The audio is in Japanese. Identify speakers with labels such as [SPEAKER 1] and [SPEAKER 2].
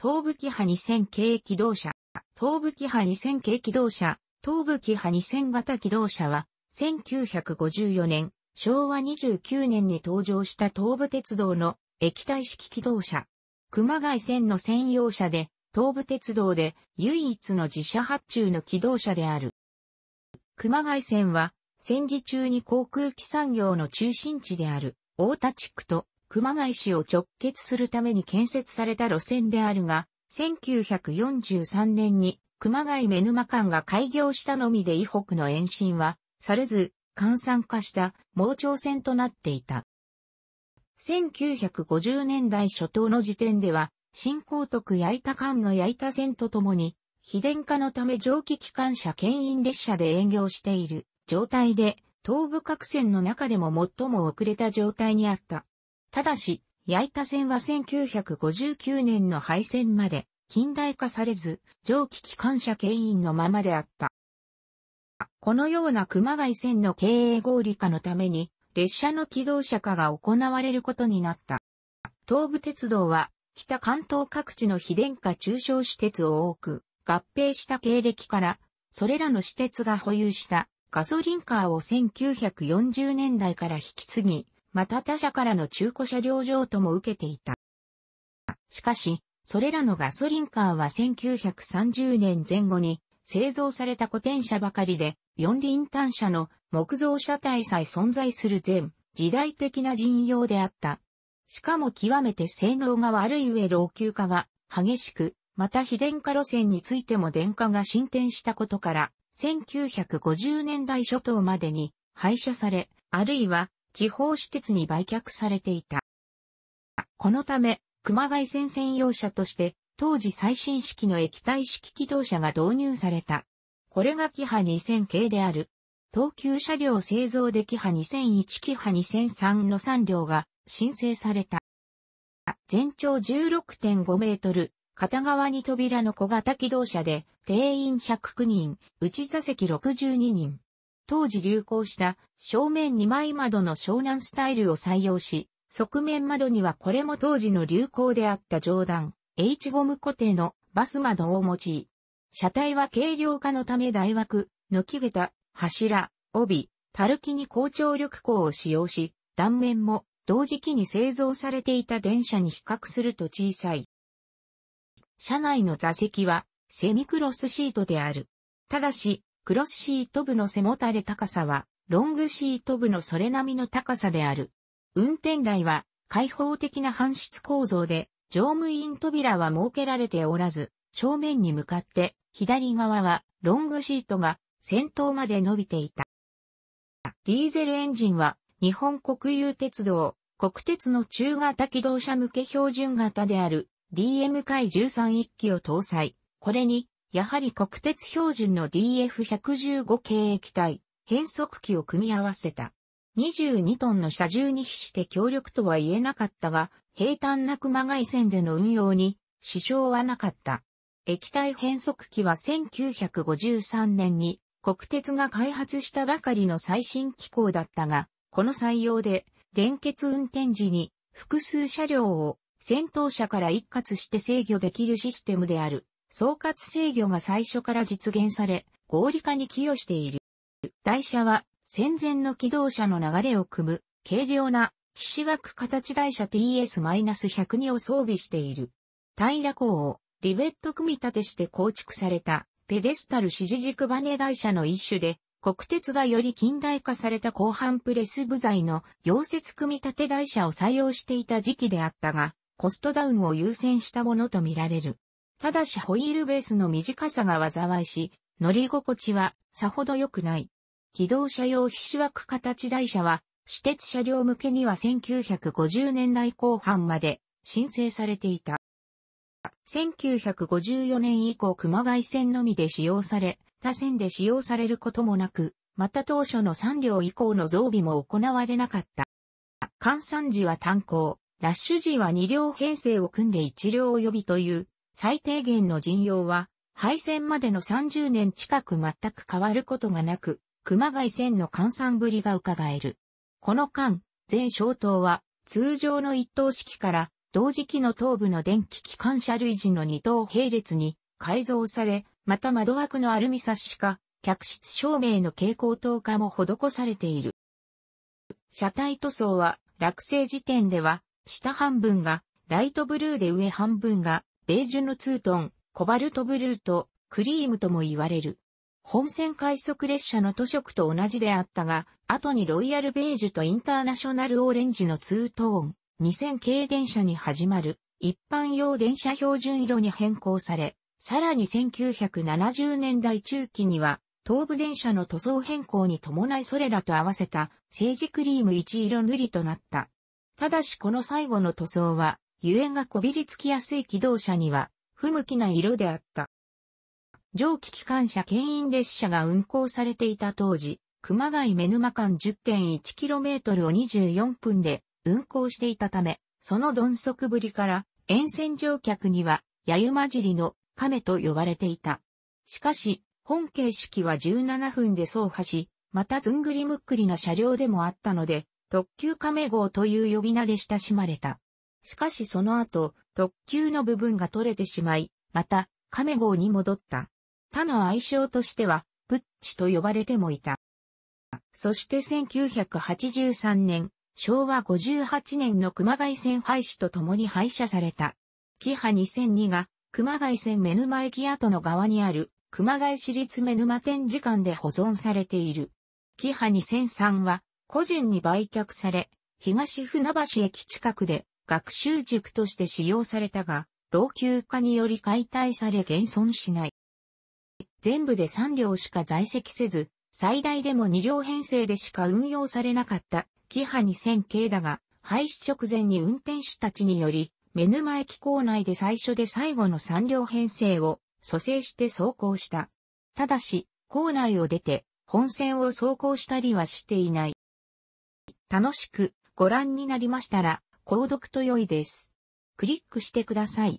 [SPEAKER 1] 東部キハ2000系機動車、東部キハ2000系機動車、東部キハ2000型機動車は、1954年、昭和29年に登場した東武鉄道の液体式機動車。熊谷線の専用車で、東武鉄道で唯一の自社発注の機動車である。熊谷線は、戦時中に航空機産業の中心地である、大田地区と熊谷市を直結するために建設された路線であるが、1943年に熊谷目沼間が開業したのみで以北の延伸はされず、換算化した盲腸線となっていた。1950年代初頭の時点では、新高徳八板間の八板線とともに、非電化のため蒸気機関車牽引列車で営業している状態で、東部各線の中でも最も遅れた状態にあった。ただし、い板線は1959年の廃線まで近代化されず、蒸気機関車牽引のままであった。このような熊谷線の経営合理化のために、列車の機動車化が行われることになった。東武鉄道は、北関東各地の非電化中小私鉄を多く合併した経歴から、それらの私鉄が保有したガソリンカーを1940年代から引き継ぎ、また他社からの中古車両譲渡も受けていた。しかし、それらのガソリンカーは1930年前後に製造された古典車ばかりで、四輪単車の木造車体さえ存在する前、時代的な人用であった。しかも極めて性能が悪い上老朽化が激しく、また非電化路線についても電化が進展したことから、1950年代初頭までに廃車され、あるいは地方私鉄に売却されていた。このため、熊谷線専用車として、当時最新式の液体式機動車が導入された。これがキハ2000系である。東急車両製造でキハ2001キハ2003の3両が申請された。全長16.5メートル、片側に扉の小型機動車で定員109人、内座席62人。当時流行した正面2枚窓の湘南スタイルを採用し、側面窓にはこれも当時の流行であった上段、H ゴム固定のバス窓を用い、車体は軽量化のため大枠、軒桁、柱、帯、たるきに高張力鋼を使用し、断面も同時期に製造されていた電車に比較すると小さい。車内の座席はセミクロスシートである。ただし、クロスシート部の背もたれ高さは、ロングシート部のそれ並みの高さである。運転台は、開放的な搬出構造で、乗務員扉は設けられておらず、正面に向かって、左側は、ロングシートが、先頭まで伸びていた。ディーゼルエンジンは、日本国有鉄道、国鉄の中型機動車向け標準型である DM 回131機を搭載。これにやはり国鉄標準の DF115 系液体、変速機を組み合わせた。22トンの車重に比して強力とは言えなかったが、平坦な熊谷線での運用に支障はなかった。液体変速機は1953年に国鉄が開発したばかりの最新機構だったが、この採用で連結運転時に複数車両を先頭車から一括して制御できるシステムである。総括制御が最初から実現され、合理化に寄与している。台車は戦前の機動車の流れを組む軽量な騎士枠形台車 TS-102 を装備している。平港をリベット組み立てして構築されたペデスタル支持軸バネ台車の一種で、国鉄がより近代化された後半プレス部材の溶接組み立て台車を採用していた時期であったが、コストダウンを優先したものとみられる。ただしホイールベースの短さが災いし、乗り心地はさほど良くない。機動車用必死枠形台車は、私鉄車両向けには1950年代後半まで申請されていた。1954年以降熊谷線のみで使用され、他線で使用されることもなく、また当初の3両以降の増備も行われなかった。換算時は単行、ラッシュ時は2両編成を組んで1両及びという最低限の陣容は、敗戦までの30年近く全く変わることがなく、熊谷戦の換算ぶりが伺える。この間、全消灯は、通常の一等式から、同時期の東部の電気機関車類時の二等並列に改造され、また窓枠のアルミサッシ化、客室照明の蛍光灯化も施されている。車体塗装は、落成時点では、下半分がライトブルーで上半分がベージュのツートン、コバルトブルーとクリームとも言われる。本線快速列車の図色と同じであったが、後にロイヤルベージュとインターナショナルオレンジのツートーン、2000系電車に始まる一般用電車標準色に変更され、さらに1970年代中期には、東部電車の塗装変更に伴いそれらと合わせた、政治クリーム一色塗りとなった。ただしこの最後の塗装は、ゆえがこびりつきやすい機動車には不向きな色であった。蒸気機関車牽引列車が運行されていた当時、熊谷目沼間 10.1km を24分で運行していたため、その鈍足ぶりから沿線乗客には、やゆまじりの亀と呼ばれていた。しかし、本形式は17分で走破し、またずんぐりむっくりな車両でもあったので、特急亀号という呼び名で親しまれた。しかしその後、特急の部分が取れてしまい、また、亀号に戻った。他の愛称としては、プッチと呼ばれてもいた。そして1983年、昭和58年の熊谷線廃止とともに廃車された。キハ2002が熊谷線目沼駅跡の側にある熊谷市立目沼展示館で保存されている。キハ2003は個人に売却され、東船橋駅近くで学習塾として使用されたが、老朽化により解体され現存しない。全部で3両しか在籍せず、最大でも2両編成でしか運用されなかった、キハ2000系だが、廃止直前に運転手たちにより、目沼駅構内で最初で最後の3両編成を蘇生して走行した。ただし、構内を出て、本線を走行したりはしていない。楽しくご覧になりましたら、購読と良いです。クリックしてください。